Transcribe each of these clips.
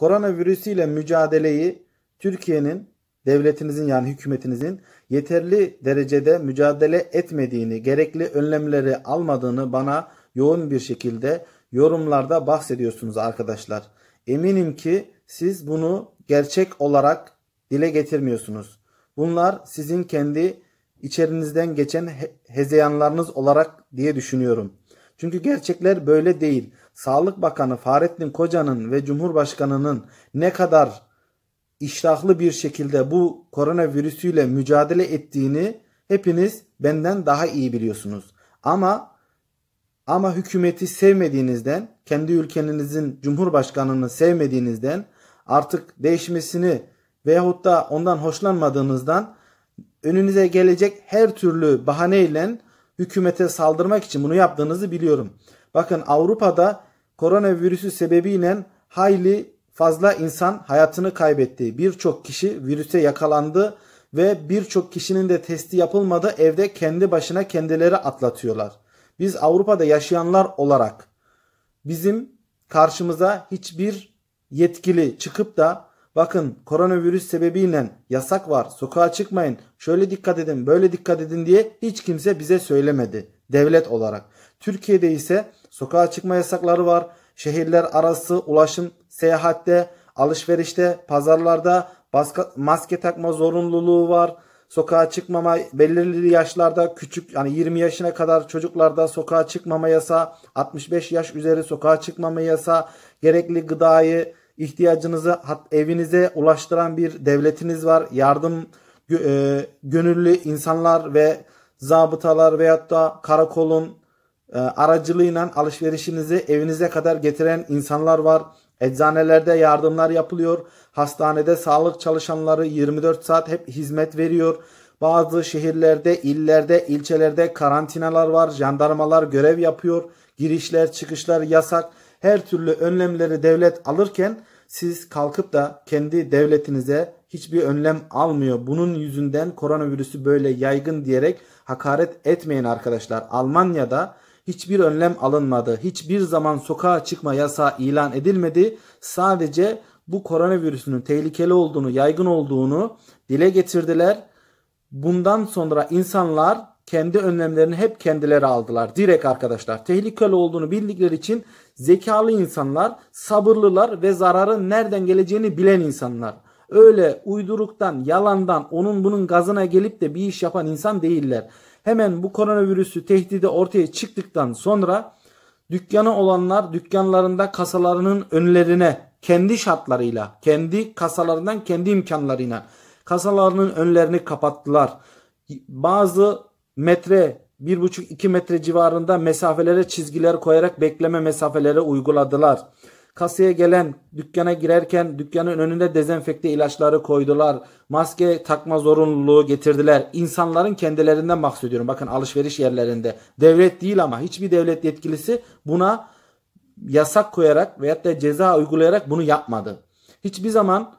koronavirüsüyle mücadeleyi Türkiye'nin devletinizin yani hükümetinizin yeterli derecede mücadele etmediğini, gerekli önlemleri almadığını bana yoğun bir şekilde yorumlarda bahsediyorsunuz arkadaşlar. Eminim ki siz bunu gerçek olarak dile getirmiyorsunuz. Bunlar sizin kendi içerinizden geçen hezeyanlarınız olarak diye düşünüyorum. Çünkü gerçekler böyle değil. Sağlık Bakanı Fahrettin Koca'nın ve Cumhurbaşkanı'nın ne kadar iştahlı bir şekilde bu koronavirüsüyle mücadele ettiğini hepiniz benden daha iyi biliyorsunuz. Ama ama hükümeti sevmediğinizden, kendi ülkenizin cumhurbaşkanını sevmediğinizden, artık değişmesini veyahut da ondan hoşlanmadığınızdan önünüze gelecek her türlü bahaneyle hükümete saldırmak için bunu yaptığınızı biliyorum. Bakın Avrupa'da koronavirüsü sebebiyle hayli fazla insan hayatını kaybetti. Birçok kişi virüse yakalandı ve birçok kişinin de testi yapılmadı. Evde kendi başına kendileri atlatıyorlar. Biz Avrupa'da yaşayanlar olarak bizim karşımıza hiçbir yetkili çıkıp da bakın koronavirüs sebebiyle yasak var sokağa çıkmayın şöyle dikkat edin böyle dikkat edin diye hiç kimse bize söylemedi devlet olarak. Türkiye'de ise sokağa çıkma yasakları var. Şehirler arası ulaşım, seyahatte, alışverişte, pazarlarda baska, maske takma zorunluluğu var. Sokağa çıkmama belirli yaşlarda küçük yani 20 yaşına kadar çocuklarda sokağa çıkmama yasa, 65 yaş üzeri sokağa çıkmama yasa, gerekli gıdayı ihtiyacınızı evinize ulaştıran bir devletiniz var. Yardım e, gönüllü insanlar ve zabıtalar veyahut da karakolun ee, aracılığıyla alışverişinizi evinize kadar getiren insanlar var. Eczanelerde yardımlar yapılıyor. Hastanede sağlık çalışanları 24 saat hep hizmet veriyor. Bazı şehirlerde, illerde, ilçelerde karantinalar var. Jandarmalar görev yapıyor. Girişler, çıkışlar yasak. Her türlü önlemleri devlet alırken siz kalkıp da kendi devletinize hiçbir önlem almıyor. Bunun yüzünden koronavirüsü böyle yaygın diyerek hakaret etmeyin arkadaşlar. Almanya'da hiçbir önlem alınmadı. Hiçbir zaman sokağa çıkma yasağı ilan edilmedi. Sadece bu koronavirüsünün tehlikeli olduğunu, yaygın olduğunu dile getirdiler. Bundan sonra insanlar kendi önlemlerini hep kendileri aldılar. Direkt arkadaşlar tehlikeli olduğunu bildikleri için zekalı insanlar, sabırlılar ve zararın nereden geleceğini bilen insanlar. Öyle uyduruktan, yalandan, onun bunun gazına gelip de bir iş yapan insan değiller hemen bu koronavirüsü tehdidi ortaya çıktıktan sonra dükkanı olanlar dükkanlarında kasalarının önlerine kendi şartlarıyla, kendi kasalarından kendi imkanlarına kasalarının önlerini kapattılar. Bazı metre 1,5-2 metre civarında mesafelere çizgiler koyarak bekleme mesafeleri uyguladılar. Kasaya gelen dükkana girerken dükkanın önünde dezenfekte ilaçları koydular. Maske takma zorunluluğu getirdiler. İnsanların kendilerinden bahsediyorum. Bakın alışveriş yerlerinde. Devlet değil ama hiçbir devlet yetkilisi buna yasak koyarak veyahut da ceza uygulayarak bunu yapmadı. Hiçbir zaman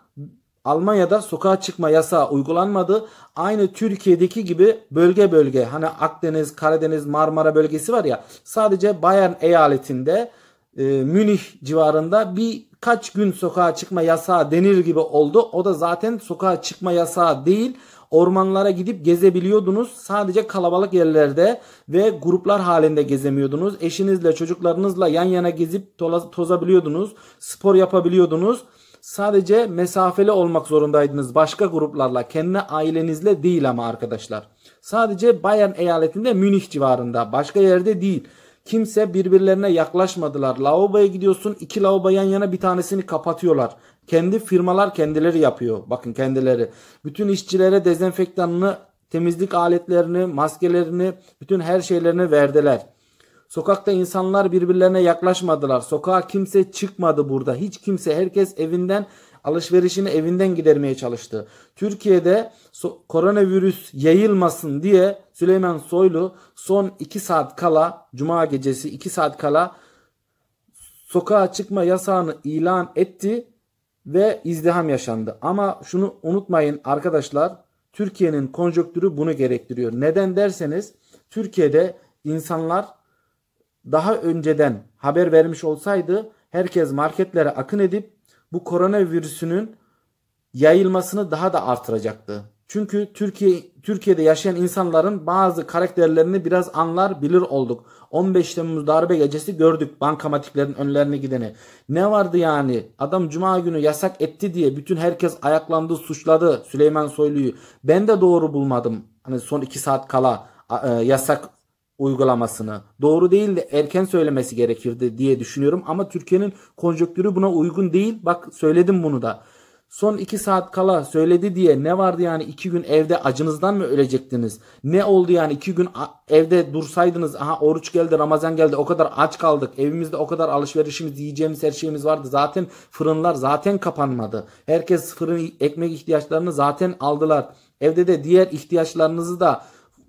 Almanya'da sokağa çıkma yasağı uygulanmadı. Aynı Türkiye'deki gibi bölge bölge hani Akdeniz, Karadeniz, Marmara bölgesi var ya sadece Bayern eyaletinde e, Münih civarında bir kaç gün sokağa çıkma yasağı denir gibi oldu. O da zaten sokağa çıkma yasağı değil ormanlara gidip gezebiliyordunuz. Sadece kalabalık yerlerde ve gruplar halinde gezemiyordunuz. Eşinizle çocuklarınızla yan yana gezip tozabiliyordunuz. Spor yapabiliyordunuz. Sadece mesafeli olmak zorundaydınız başka gruplarla kendi ailenizle değil ama arkadaşlar. Sadece Bayern eyaletinde Münih civarında başka yerde değil. Kimse birbirlerine yaklaşmadılar. Lavaboya gidiyorsun iki lavabo yan yana bir tanesini kapatıyorlar. Kendi firmalar kendileri yapıyor. Bakın kendileri. Bütün işçilere dezenfektanını, temizlik aletlerini, maskelerini, bütün her şeylerini verdiler. Sokakta insanlar birbirlerine yaklaşmadılar. Sokağa kimse çıkmadı burada. Hiç kimse herkes evinden alışverişini evinden gidermeye çalıştı. Türkiye'de so koronavirüs yayılmasın diye Süleyman Soylu son 2 saat kala cuma gecesi 2 saat kala sokağa çıkma yasağını ilan etti ve izdiham yaşandı. Ama şunu unutmayın arkadaşlar Türkiye'nin konjonktürü bunu gerektiriyor. Neden derseniz Türkiye'de insanlar daha önceden haber vermiş olsaydı herkes marketlere akın edip bu koronavirüsünün yayılmasını daha da artıracaktı. Çünkü Türkiye Türkiye'de yaşayan insanların bazı karakterlerini biraz anlar bilir olduk. 15 Temmuz darbe gecesi gördük bankamatiklerin önlerine gideni. Ne vardı yani? Adam cuma günü yasak etti diye bütün herkes ayaklandı, suçladı Süleyman Soylu'yu. Ben de doğru bulmadım. Hani son 2 saat kala e, yasak uygulamasını doğru değil de erken söylemesi gerekirdi diye düşünüyorum. Ama Türkiye'nin konjonktürü buna uygun değil. Bak söyledim bunu da. Son 2 saat kala söyledi diye ne vardı yani 2 gün evde acınızdan mı ölecektiniz? Ne oldu yani 2 gün evde dursaydınız aha oruç geldi Ramazan geldi o kadar aç kaldık. Evimizde o kadar alışverişimiz yiyeceğimiz her şeyimiz vardı. Zaten fırınlar zaten kapanmadı. Herkes fırın ekmek ihtiyaçlarını zaten aldılar. Evde de diğer ihtiyaçlarınızı da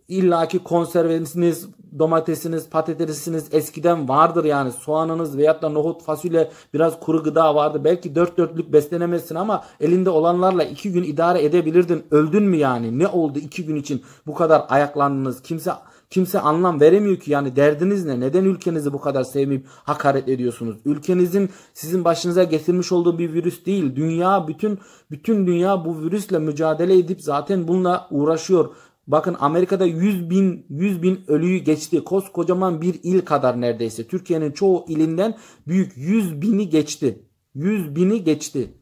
illaki konserveniz, domatesiniz, patatesiniz eskiden vardır yani. Soğanınız veyahut da nohut, fasulye, biraz kuru gıda vardı. Belki dört dörtlük beslenemezsin ama elinde olanlarla iki gün idare edebilirdin. Öldün mü yani? Ne oldu iki gün için bu kadar ayaklandınız? Kimse kimse anlam veremiyor ki yani derdiniz ne? Neden ülkenizi bu kadar sevmeyip hakaret ediyorsunuz? Ülkenizin sizin başınıza getirmiş olduğu bir virüs değil. Dünya bütün bütün dünya bu virüsle mücadele edip zaten bununla uğraşıyor Bakın Amerika'da 100 bin, 100 bin ölüyü geçti. Koskocaman bir il kadar neredeyse. Türkiye'nin çoğu ilinden büyük 100 bini geçti. 100 bini geçti.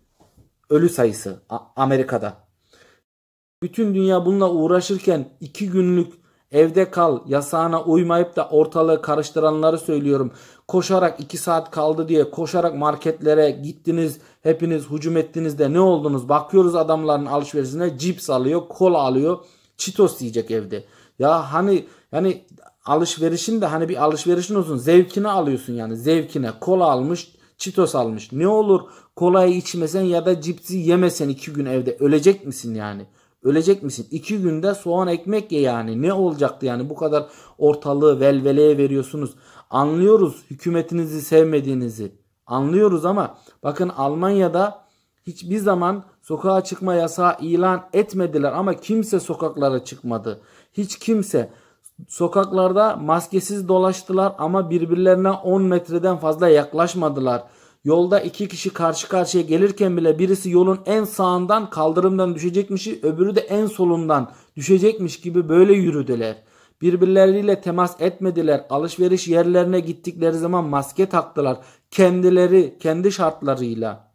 Ölü sayısı Amerika'da. Bütün dünya bununla uğraşırken iki günlük evde kal yasağına uymayıp da ortalığı karıştıranları söylüyorum. Koşarak iki saat kaldı diye koşarak marketlere gittiniz hepiniz hücum ettiniz de ne oldunuz? Bakıyoruz adamların alışverişine cips alıyor kol alıyor Çitos yiyecek evde. Ya hani yani alışverişin de hani bir alışverişin olsun zevkini alıyorsun yani zevkine kola almış çitos almış. Ne olur kolayı içmesen ya da cipsi yemesen iki gün evde ölecek misin yani? Ölecek misin? İki günde soğan ekmek ye yani. Ne olacaktı yani bu kadar ortalığı velveleye veriyorsunuz. Anlıyoruz hükümetinizi sevmediğinizi. Anlıyoruz ama bakın Almanya'da Hiçbir zaman sokağa çıkma yasağı ilan etmediler ama kimse sokaklara çıkmadı. Hiç kimse sokaklarda maskesiz dolaştılar ama birbirlerine 10 metreden fazla yaklaşmadılar. Yolda iki kişi karşı karşıya gelirken bile birisi yolun en sağından kaldırımdan düşecekmiş, öbürü de en solundan düşecekmiş gibi böyle yürüdüler. Birbirleriyle temas etmediler. Alışveriş yerlerine gittikleri zaman maske taktılar. Kendileri, kendi şartlarıyla.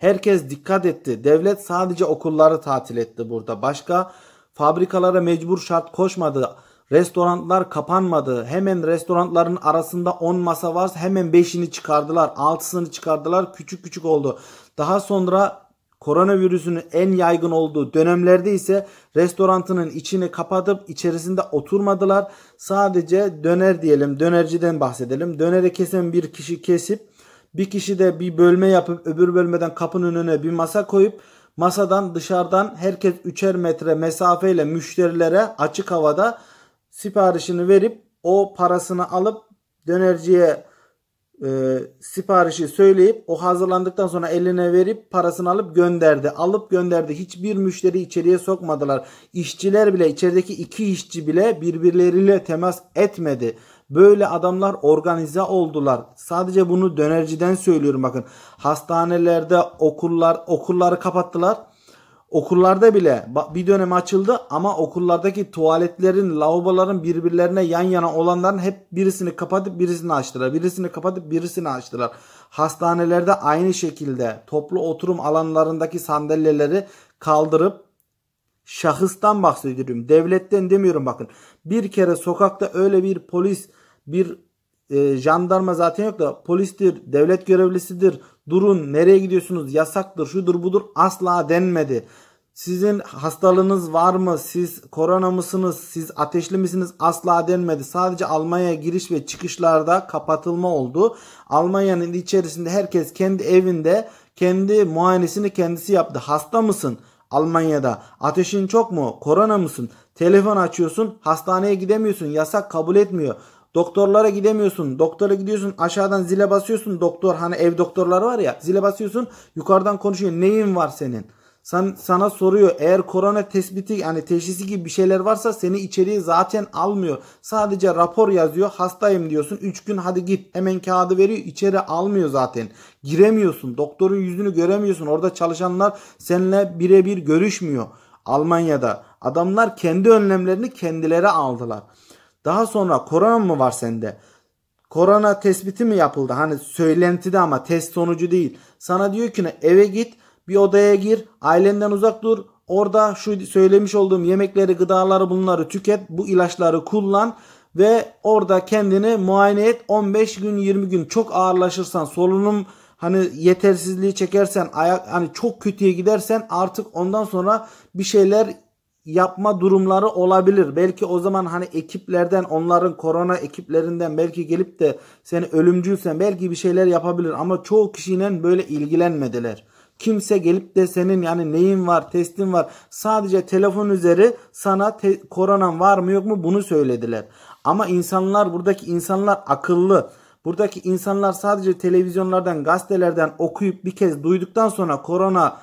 Herkes dikkat etti. Devlet sadece okulları tatil etti burada. Başka fabrikalara mecbur şart koşmadı. Restoranlar kapanmadı. Hemen restoranların arasında 10 masa varsa hemen 5'ini çıkardılar. 6'sını çıkardılar. Küçük küçük oldu. Daha sonra koronavirüsünün en yaygın olduğu dönemlerde ise restorantının içini kapatıp içerisinde oturmadılar. Sadece döner diyelim, dönerciden bahsedelim. Döneri kesen bir kişi kesip bir kişi de bir bölme yapıp öbür bölmeden kapının önüne bir masa koyup masadan dışarıdan herkes üçer metre mesafeyle müşterilere açık havada siparişini verip o parasını alıp dönerciye e, siparişi söyleyip o hazırlandıktan sonra eline verip parasını alıp gönderdi. Alıp gönderdi. Hiçbir müşteri içeriye sokmadılar. İşçiler bile içerideki iki işçi bile birbirleriyle temas etmedi. Böyle adamlar organize oldular. Sadece bunu dönerciden söylüyorum bakın. Hastanelerde okullar okulları kapattılar. Okullarda bile bir dönem açıldı ama okullardaki tuvaletlerin, lavaboların birbirlerine yan yana olanların hep birisini kapatıp birisini açtılar. Birisini kapatıp birisini açtılar. Hastanelerde aynı şekilde toplu oturum alanlarındaki sandalyeleri kaldırıp Şahıstan bahsediyorum. Devletten demiyorum bakın. Bir kere sokakta öyle bir polis, bir e, jandarma zaten yok da polistir, devlet görevlisidir. Durun, nereye gidiyorsunuz? Yasaktır, şudur budur asla denmedi. Sizin hastalığınız var mı? Siz korona mısınız? Siz ateşli misiniz? Asla denmedi. Sadece Almanya'ya giriş ve çıkışlarda kapatılma oldu. Almanya'nın içerisinde herkes kendi evinde kendi muayenesini kendisi yaptı. Hasta mısın? Almanya'da ateşin çok mu? Korona mısın? Telefon açıyorsun, hastaneye gidemiyorsun, yasak kabul etmiyor. Doktorlara gidemiyorsun. Doktora gidiyorsun aşağıdan zile basıyorsun. Doktor hani ev doktorları var ya zile basıyorsun yukarıdan konuşuyor. Neyin var senin? Sen, sana soruyor eğer korona tespiti yani teşhisi gibi bir şeyler varsa seni içeriye zaten almıyor. Sadece rapor yazıyor hastayım diyorsun 3 gün hadi git hemen kağıdı veriyor içeri almıyor zaten. Giremiyorsun doktorun yüzünü göremiyorsun orada çalışanlar seninle birebir görüşmüyor. Almanya'da adamlar kendi önlemlerini kendileri aldılar. Daha sonra korona mı var sende? Korona tespiti mi yapıldı? Hani söylentide ama test sonucu değil. Sana diyor ki eve git bir odaya gir, ailenden uzak dur. Orada şu söylemiş olduğum yemekleri, gıdaları bunları tüket. Bu ilaçları kullan ve orada kendini muayene et. 15 gün 20 gün çok ağırlaşırsan solunum hani yetersizliği çekersen ayak hani çok kötüye gidersen artık ondan sonra bir şeyler yapma durumları olabilir. Belki o zaman hani ekiplerden onların korona ekiplerinden belki gelip de seni ölümcülsen belki bir şeyler yapabilir ama çoğu kişinin böyle ilgilenmediler. Kimse gelip de senin yani neyin var, testin var. Sadece telefon üzeri sana te- koronan var mı yok mu bunu söylediler. Ama insanlar buradaki insanlar akıllı. Buradaki insanlar sadece televizyonlardan, gazetelerden okuyup bir kez duyduktan sonra korona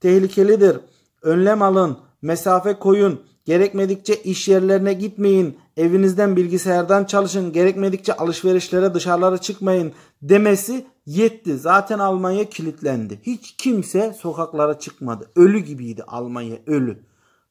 tehlikelidir. Önlem alın, mesafe koyun, gerekmedikçe iş yerlerine gitmeyin, evinizden bilgisayardan çalışın, gerekmedikçe alışverişlere dışarılara çıkmayın demesi yetti. Zaten Almanya kilitlendi. Hiç kimse sokaklara çıkmadı. Ölü gibiydi Almanya, ölü.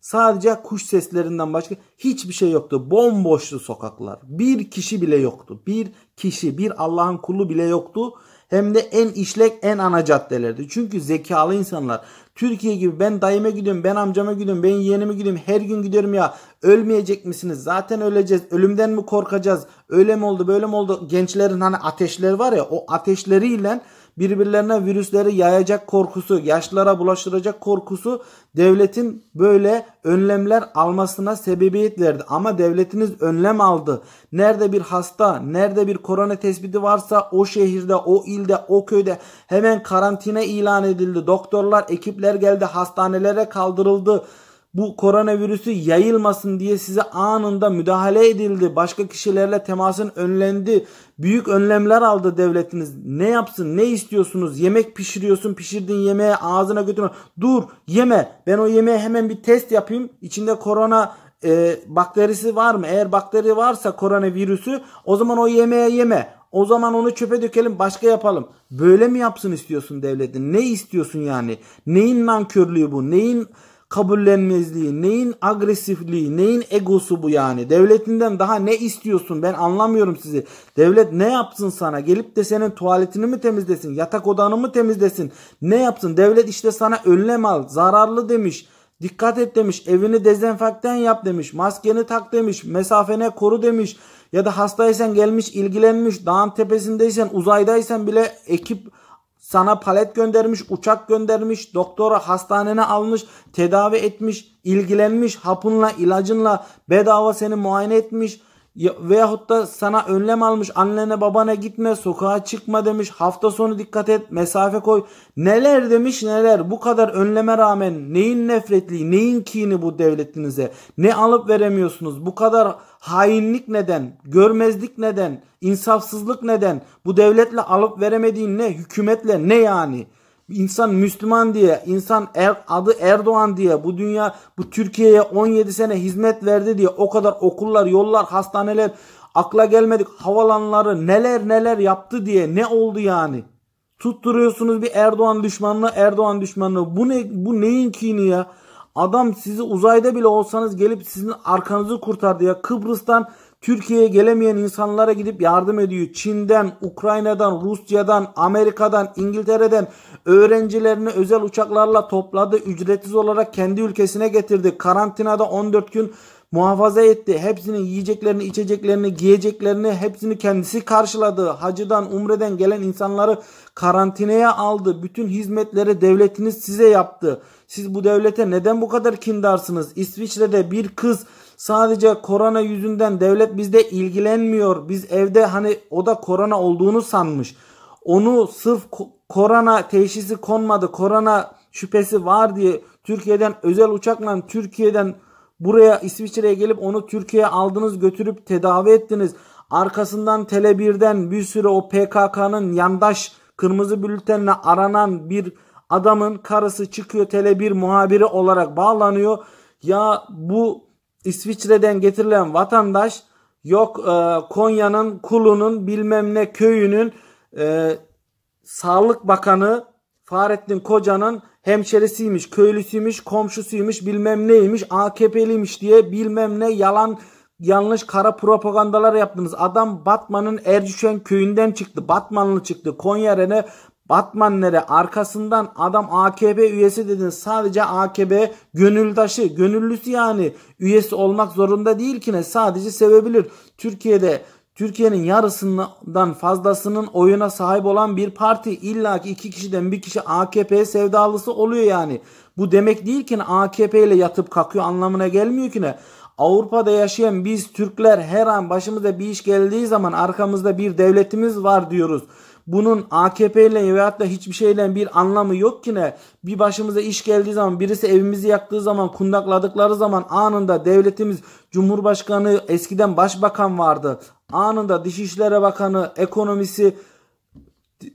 Sadece kuş seslerinden başka hiçbir şey yoktu. Bomboştu sokaklar. Bir kişi bile yoktu. Bir kişi, bir Allah'ın kulu bile yoktu. Hem de en işlek, en ana caddelerdi. Çünkü zekalı insanlar. Türkiye gibi ben dayıma gidiyorum, ben amcama gidiyorum, ben yeğenime gidiyorum. Her gün gidiyorum ya. Ölmeyecek misiniz? Zaten öleceğiz. Ölümden mi korkacağız? Öyle mi oldu, böyle mi oldu? Gençlerin hani ateşleri var ya o ateşleriyle birbirlerine virüsleri yayacak korkusu, yaşlara bulaştıracak korkusu devletin böyle önlemler almasına sebebiyet verdi. Ama devletiniz önlem aldı. Nerede bir hasta, nerede bir korona tespiti varsa o şehirde, o ilde, o köyde hemen karantina ilan edildi. Doktorlar, ekipler geldi, hastanelere kaldırıldı bu koronavirüsü yayılmasın diye size anında müdahale edildi. Başka kişilerle temasın önlendi. Büyük önlemler aldı devletiniz. Ne yapsın? Ne istiyorsunuz? Yemek pişiriyorsun. Pişirdiğin yemeğe ağzına götürme. Dur yeme. Ben o yemeğe hemen bir test yapayım. İçinde korona e, bakterisi var mı? Eğer bakteri varsa koronavirüsü o zaman o yemeği yeme. O zaman onu çöpe dökelim başka yapalım. Böyle mi yapsın istiyorsun devletin? Ne istiyorsun yani? Neyin nankörlüğü bu? Neyin kabullenmezliği, neyin agresifliği, neyin egosu bu yani? Devletinden daha ne istiyorsun? Ben anlamıyorum sizi. Devlet ne yapsın sana? Gelip de senin tuvaletini mi temizlesin? Yatak odanı mı temizlesin? Ne yapsın? Devlet işte sana önlem al, zararlı demiş. Dikkat et demiş, evini dezenfektan yap demiş, maskeni tak demiş, mesafene koru demiş. Ya da hastaysan gelmiş ilgilenmiş, dağın tepesindeysen uzaydaysan bile ekip sana palet göndermiş, uçak göndermiş, doktora hastanene almış, tedavi etmiş, ilgilenmiş, hapınla, ilacınla bedava seni muayene etmiş, ya, veyahut da sana önlem almış annene babana gitme sokağa çıkma demiş hafta sonu dikkat et mesafe koy neler demiş neler bu kadar önleme rağmen neyin nefretliği neyin kini bu devletinize ne alıp veremiyorsunuz bu kadar hainlik neden görmezlik neden insafsızlık neden bu devletle alıp veremediğin ne hükümetle ne yani İnsan Müslüman diye, insan er, adı Erdoğan diye bu dünya, bu Türkiye'ye 17 sene hizmet verdi diye o kadar okullar, yollar, hastaneler, akla gelmedik havalanları neler neler yaptı diye ne oldu yani? Tutturuyorsunuz bir Erdoğan düşmanlığı, Erdoğan düşmanlığı. Bu ne bu neyin kini ya? Adam sizi uzayda bile olsanız gelip sizin arkanızı kurtardı ya. Kıbrıs'tan Türkiye'ye gelemeyen insanlara gidip yardım ediyor. Çin'den, Ukrayna'dan, Rusya'dan, Amerika'dan, İngiltere'den öğrencilerini özel uçaklarla topladı. Ücretsiz olarak kendi ülkesine getirdi. Karantinada 14 gün muhafaza etti. Hepsinin yiyeceklerini, içeceklerini, giyeceklerini hepsini kendisi karşıladı. Hacıdan, umreden gelen insanları karantinaya aldı. Bütün hizmetleri devletiniz size yaptı. Siz bu devlete neden bu kadar kindarsınız? İsviçre'de bir kız Sadece korona yüzünden devlet bizde ilgilenmiyor. Biz evde hani o da korona olduğunu sanmış. Onu sırf korona teşhisi konmadı. Korona şüphesi var diye Türkiye'den özel uçakla Türkiye'den buraya İsviçre'ye gelip onu Türkiye'ye aldınız götürüp tedavi ettiniz. Arkasından Tele1'den bir sürü o PKK'nın yandaş kırmızı bültenle aranan bir adamın karısı çıkıyor Tele1 muhabiri olarak bağlanıyor. Ya bu İsviçre'den getirilen vatandaş yok e, Konya'nın kulunun bilmem ne köyünün e, Sağlık Bakanı Fahrettin Koca'nın hemşerisiymiş, köylüsüymüş, komşusuymuş, bilmem neymiş, AKP'liymiş diye bilmem ne yalan yanlış kara propagandalar yaptınız. Adam Batman'ın Ercüşen köyünden çıktı. Batmanlı çıktı. Konya Rene Batmanlere arkasından adam AKP üyesi dedin. Sadece AKP gönüldaşı, gönüllüsü yani üyesi olmak zorunda değil ki ne sadece sevebilir. Türkiye'de Türkiye'nin yarısından fazlasının oyuna sahip olan bir parti illa ki iki kişiden bir kişi AKP sevdalısı oluyor yani. Bu demek değil ki AKP ile yatıp kalkıyor anlamına gelmiyor ki ne. Avrupa'da yaşayan biz Türkler her an başımıza bir iş geldiği zaman arkamızda bir devletimiz var diyoruz. Bunun AKP ile veyahut da hiçbir şeyle bir anlamı yok ki ne? Bir başımıza iş geldiği zaman birisi evimizi yaktığı zaman kundakladıkları zaman anında devletimiz Cumhurbaşkanı eskiden başbakan vardı. Anında Dışişleri Bakanı, ekonomisi,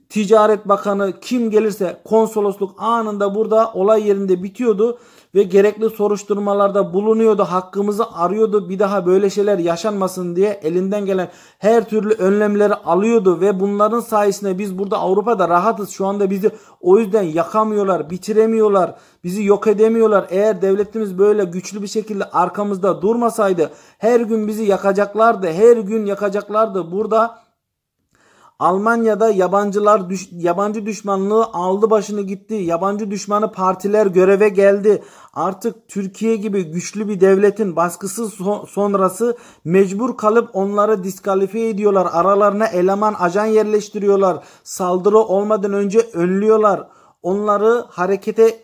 Ticaret Bakanı kim gelirse konsolosluk anında burada olay yerinde bitiyordu ve gerekli soruşturmalarda bulunuyordu. Hakkımızı arıyordu. Bir daha böyle şeyler yaşanmasın diye elinden gelen her türlü önlemleri alıyordu ve bunların sayesinde biz burada Avrupa'da rahatız. Şu anda bizi o yüzden yakamıyorlar, bitiremiyorlar, bizi yok edemiyorlar. Eğer devletimiz böyle güçlü bir şekilde arkamızda durmasaydı her gün bizi yakacaklardı. Her gün yakacaklardı. Burada Almanya'da yabancılar düş, yabancı düşmanlığı aldı başını gitti. Yabancı düşmanı partiler göreve geldi. Artık Türkiye gibi güçlü bir devletin baskısı so sonrası mecbur kalıp onları diskalifiye ediyorlar. Aralarına eleman, ajan yerleştiriyorlar. Saldırı olmadan önce önlüyorlar. Onları harekete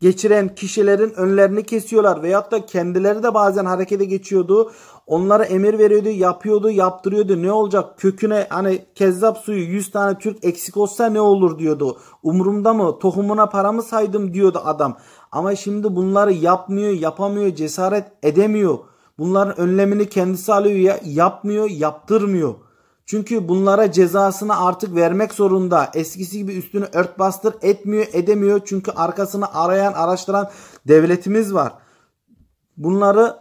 geçiren kişilerin önlerini kesiyorlar veyahut da kendileri de bazen harekete geçiyordu. Onlara emir veriyordu, yapıyordu, yaptırıyordu. Ne olacak? Köküne hani kezzap suyu 100 tane Türk eksik olsa ne olur diyordu. Umurumda mı? Tohumuna para mı saydım diyordu adam. Ama şimdi bunları yapmıyor, yapamıyor, cesaret edemiyor. Bunların önlemini kendisi alıyor, ya, yapmıyor, yaptırmıyor. Çünkü bunlara cezasını artık vermek zorunda. Eskisi gibi üstünü ört bastır etmiyor edemiyor. Çünkü arkasını arayan araştıran devletimiz var. Bunları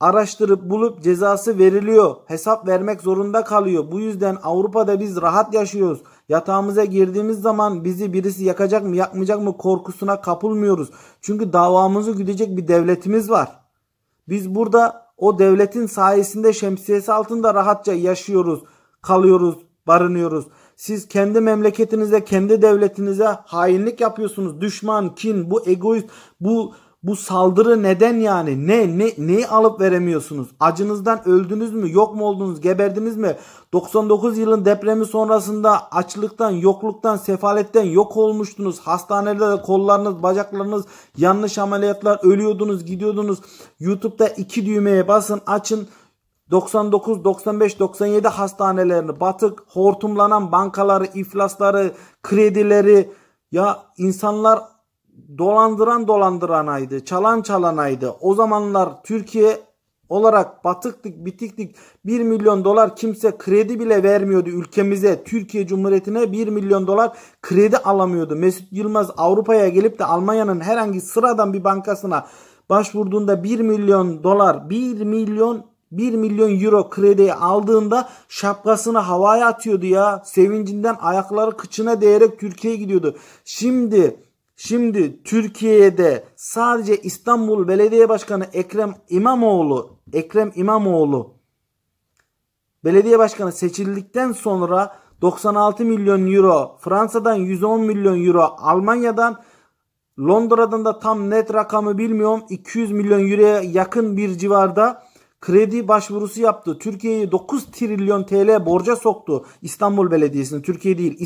araştırıp bulup cezası veriliyor. Hesap vermek zorunda kalıyor. Bu yüzden Avrupa'da biz rahat yaşıyoruz. Yatağımıza girdiğimiz zaman bizi birisi yakacak mı yakmayacak mı korkusuna kapılmıyoruz. Çünkü davamızı güdecek bir devletimiz var. Biz burada o devletin sayesinde şemsiyesi altında rahatça yaşıyoruz kalıyoruz, barınıyoruz. Siz kendi memleketinize, kendi devletinize hainlik yapıyorsunuz. Düşman, kin, bu egoist, bu bu saldırı neden yani? Ne ne neyi alıp veremiyorsunuz? Acınızdan öldünüz mü? Yok mu oldunuz? Geberdiniz mi? 99 yılın depremi sonrasında açlıktan, yokluktan, sefaletten yok olmuştunuz. Hastanelerde kollarınız, bacaklarınız yanlış ameliyatlar ölüyordunuz, gidiyordunuz. YouTube'da iki düğmeye basın, açın. 99, 95, 97 hastanelerini batık, hortumlanan bankaları, iflasları, kredileri ya insanlar dolandıran dolandıranaydı, çalan çalanaydı. O zamanlar Türkiye olarak batıktık, bitiktik. 1 milyon dolar kimse kredi bile vermiyordu ülkemize. Türkiye Cumhuriyeti'ne 1 milyon dolar kredi alamıyordu. Mesut Yılmaz Avrupa'ya gelip de Almanya'nın herhangi sıradan bir bankasına başvurduğunda 1 milyon dolar, 1 milyon 1 milyon euro krediyi aldığında şapkasını havaya atıyordu ya. Sevincinden ayakları kıçına değerek Türkiye'ye gidiyordu. Şimdi Şimdi Türkiye'de sadece İstanbul Belediye Başkanı Ekrem İmamoğlu Ekrem İmamoğlu belediye başkanı seçildikten sonra 96 milyon euro, Fransa'dan 110 milyon euro, Almanya'dan Londra'dan da tam net rakamı bilmiyorum 200 milyon euroya yakın bir civarda Kredi başvurusu yaptı. Türkiye'yi 9 trilyon TL borca soktu. İstanbul Belediyesi'ni Türkiye değil